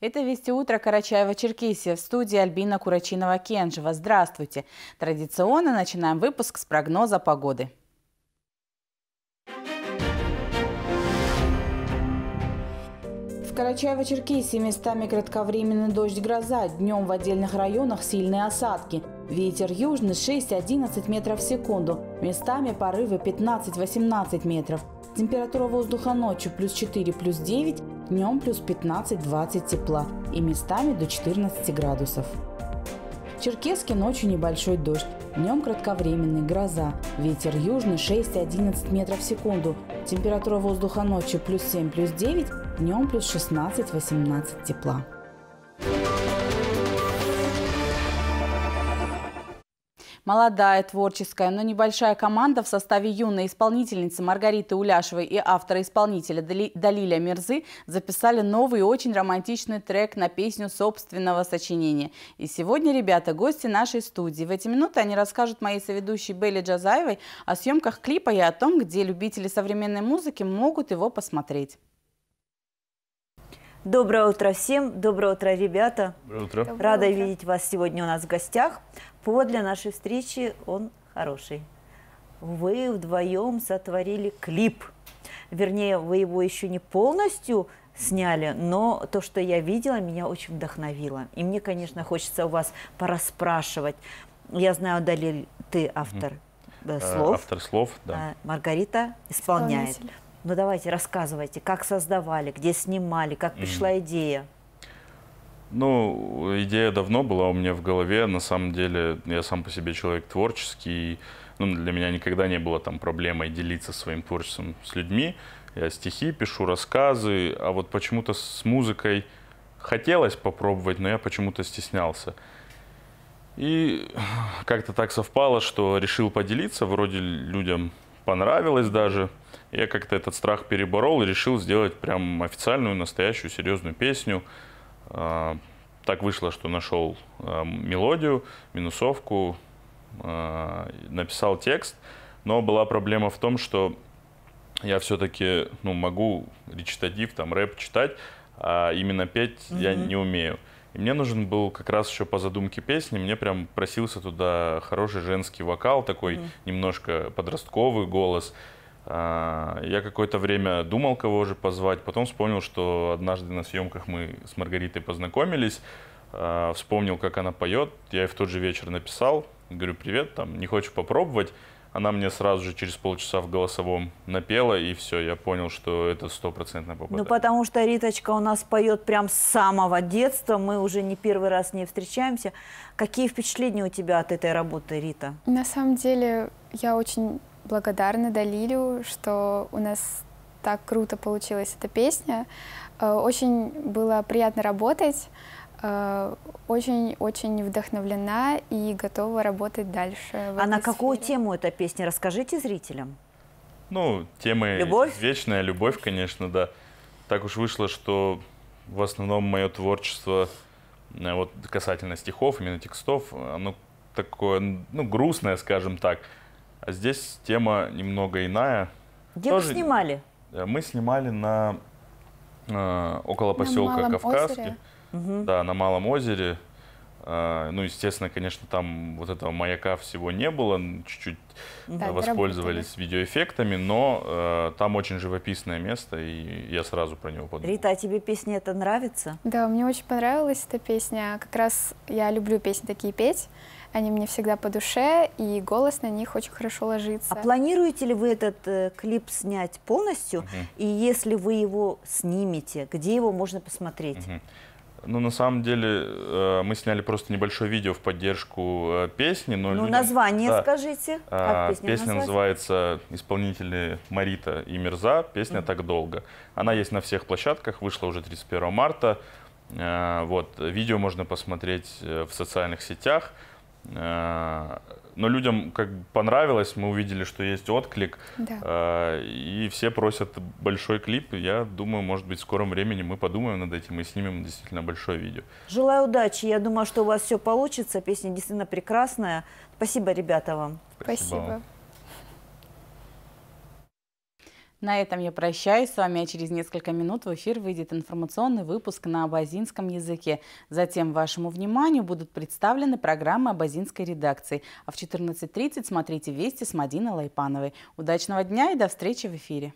Это «Вести утро» Карачаева-Черкесия. В студии Альбина Курачинова-Кенжева. Здравствуйте. Традиционно начинаем выпуск с прогноза погоды. Карачаево-Черкесии местами кратковременный дождь-гроза, днем в отдельных районах сильные осадки. Ветер южный 6-11 метров в секунду, местами порывы 15-18 метров. Температура воздуха ночью плюс 4, плюс 9, Днем плюс 15-20 тепла и местами до 14 градусов. В Черкеске ночью небольшой дождь, днем кратковременный, гроза, ветер южный 6-11 метров в секунду, температура воздуха ночью плюс 7, плюс 9, днем плюс 16-18 тепла. Молодая, творческая, но небольшая команда в составе юной исполнительницы Маргариты Уляшевой и автора-исполнителя Далиля Мирзы записали новый очень романтичный трек на песню собственного сочинения. И сегодня ребята гости нашей студии. В эти минуты они расскажут моей соведущей Белли Джазаевой о съемках клипа и о том, где любители современной музыки могут его посмотреть. Доброе утро всем, доброе утро, ребята. Доброе утро. Доброе Рада утро. видеть вас сегодня у нас в гостях. Повод для нашей встречи, он хороший. Вы вдвоем сотворили клип. Вернее, вы его еще не полностью сняли, но то, что я видела, меня очень вдохновило. И мне, конечно, хочется у вас пораспрашивать. Я знаю, Далиль, ты автор угу. слов. Автор слов, да. А, Маргарита исполняет. Ну давайте рассказывайте, как создавали, где снимали, как пришла идея. Ну, идея давно была у меня в голове. На самом деле, я сам по себе человек творческий. Ну, для меня никогда не было там проблемой делиться своим творчеством с людьми. Я стихи пишу, рассказы, а вот почему-то с музыкой хотелось попробовать, но я почему-то стеснялся. И как-то так совпало, что решил поделиться вроде людям понравилось даже. Я как-то этот страх переборол и решил сделать прям официальную, настоящую, серьезную песню. А, так вышло, что нашел а, мелодию, минусовку, а, написал текст. Но была проблема в том, что я все-таки ну, могу речитатив, там, рэп читать, а именно петь mm-hmm. я не умею. И мне нужен был как раз еще по задумке песни, мне прям просился туда хороший женский вокал, такой mm-hmm. немножко подростковый голос. А, я какое-то время думал, кого же позвать, потом вспомнил, что однажды на съемках мы с Маргаритой познакомились, а, вспомнил, как она поет, я ей в тот же вечер написал, говорю, привет, там, не хочешь попробовать? она мне сразу же через полчаса в голосовом напела, и все, я понял, что это стопроцентно попадание. Ну, потому что Риточка у нас поет прям с самого детства, мы уже не первый раз не встречаемся. Какие впечатления у тебя от этой работы, Рита? На самом деле, я очень благодарна Далилю, что у нас так круто получилась эта песня. Э, очень было приятно работать. Э, очень-очень вдохновлена и готова работать дальше. а на какую сфере. тему эта песня? Расскажите зрителям. Ну, тема любовь? вечная любовь, конечно, да. Так уж вышло, что в основном мое творчество, э, вот касательно стихов, именно текстов, оно такое, ну, грустное, скажем так. А здесь тема немного иная. Где Тоже... вы снимали? Э, мы снимали на э, около поселка на Кавказский. Озере угу. да, на Малом озере. А, ну, естественно, конечно, там вот этого маяка всего не было, чуть-чуть да, э, воспользовались работали. видеоэффектами, но э, там очень живописное место, и я сразу про него подумал. Рита, а тебе песня эта нравится? Да, мне очень понравилась эта песня. Как раз я люблю песни такие петь, они мне всегда по душе, и голос на них очень хорошо ложится. А планируете ли вы этот э, клип снять полностью? Угу. И если вы его снимете, где его можно посмотреть? Угу. Ну, на самом деле, э, мы сняли просто небольшое видео в поддержку э, песни. Но ну, людям... название да. скажите. А, как песня песня называется «Исполнители Марита и Мирза. Песня mm-hmm. так долго». Она есть на всех площадках, вышла уже 31 марта. Э, вот, видео можно посмотреть в социальных сетях. Э, но людям как понравилось, мы увидели, что есть отклик, да. Э, и все просят большой клип. Я думаю, может быть, в скором времени мы подумаем над этим и снимем действительно большое видео. Желаю удачи. Я думаю, что у вас все получится. Песня действительно прекрасная. Спасибо, ребята, вам. Спасибо. Спасибо. На этом я прощаюсь с вами, а через несколько минут в эфир выйдет информационный выпуск на абазинском языке. Затем вашему вниманию будут представлены программы абазинской редакции. А в 14.30 смотрите «Вести» с Мадиной Лайпановой. Удачного дня и до встречи в эфире!